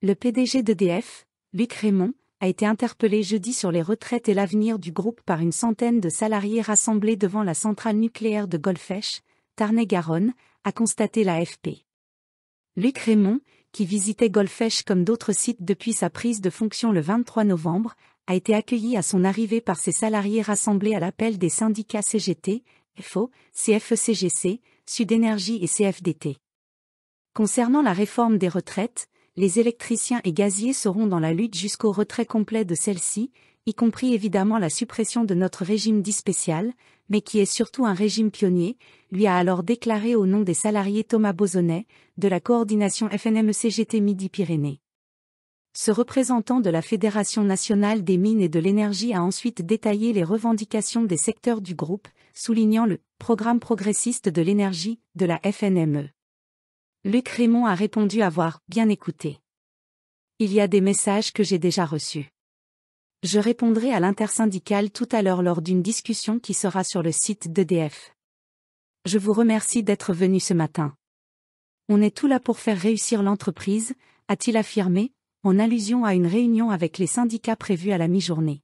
Le PDG DF, Luc Raymond, a été interpellé jeudi sur les retraites et l'avenir du groupe par une centaine de salariés rassemblés devant la centrale nucléaire de Golfech, Tarn-et-Garonne, a constaté l'AFP. Luc Raymond, qui visitait Golfech comme d'autres sites depuis sa prise de fonction le 23 novembre, a été accueilli à son arrivée par ses salariés rassemblés à l'appel des syndicats CGT, FO, CFECGC, Sud Énergie et CFDT. Concernant la réforme des retraites, les électriciens et gaziers seront dans la lutte jusqu'au retrait complet de celle-ci, y compris évidemment la suppression de notre régime dit spécial, mais qui est surtout un régime pionnier, lui a alors déclaré au nom des salariés Thomas Bozonnet, de la coordination FNME-CGT Midi-Pyrénées. Ce représentant de la Fédération nationale des mines et de l'énergie a ensuite détaillé les revendications des secteurs du groupe, soulignant le programme progressiste de l'énergie de la FNME. Luc Raymond a répondu avoir bien écouté. Il y a des messages que j'ai déjà reçus. Je répondrai à l'intersyndicale tout à l'heure lors d'une discussion qui sera sur le site d'EDF. Je vous remercie d'être venu ce matin. On est tout là pour faire réussir l'entreprise, a-t-il affirmé, en allusion à une réunion avec les syndicats prévue à la mi-journée.